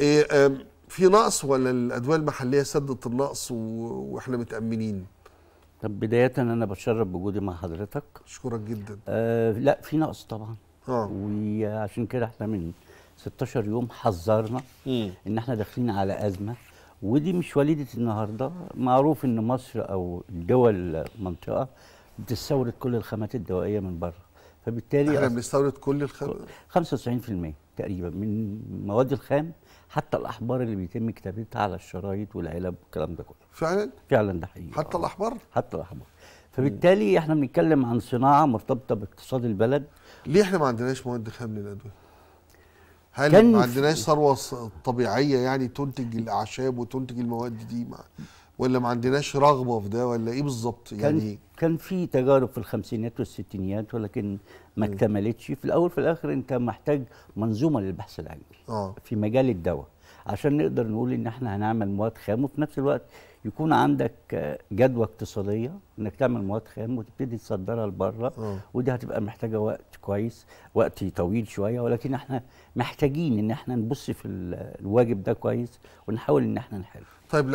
إيه في نقص ولا الادويه المحليه سدت النقص واحنا متامنين طب بدايه انا بتشرف بوجودي مع حضرتك اشكرك جدا آه لا في نقص طبعا اه وعشان كده احنا من 16 يوم حذرنا ان احنا داخلين على ازمه ودي مش وليده النهارده معروف ان مصر او دول المنطقه بتستورد كل الخامات الدوائيه من بره فبالتالي احنا بنستورد كل الخامات 95% تقريبا من المواد الخام حتى الاحبار اللي بيتم كتابتها على الشرايط والعلب والكلام ده كله فعلا فعلا ده حقيقي حتى آه. الاحبار حتى الاحبار فبالتالي احنا بنتكلم عن صناعه مرتبطه باقتصاد البلد ليه احنا ما عندناش مواد خام للادويه هل ما عندناش ثروه طبيعيه يعني تنتج الاعشاب وتنتج المواد دي مع ولا ما عندناش رغبه في ده ولا ايه بالظبط يعني كان في تجارب في الخمسينات والستينيات ولكن ما اكتملتش في الاول في الاخر انت محتاج منظومه للبحث العلمي آه. في مجال الدواء عشان نقدر نقول ان احنا هنعمل مواد خام وفي نفس الوقت يكون عندك جدوى اقتصاديه انك تعمل مواد خام وتبتدي تصدرها لبره آه. ودي هتبقى محتاجه وقت كويس وقت طويل شويه ولكن احنا محتاجين ان احنا نبص في الواجب ده كويس ونحاول ان احنا نحله طيب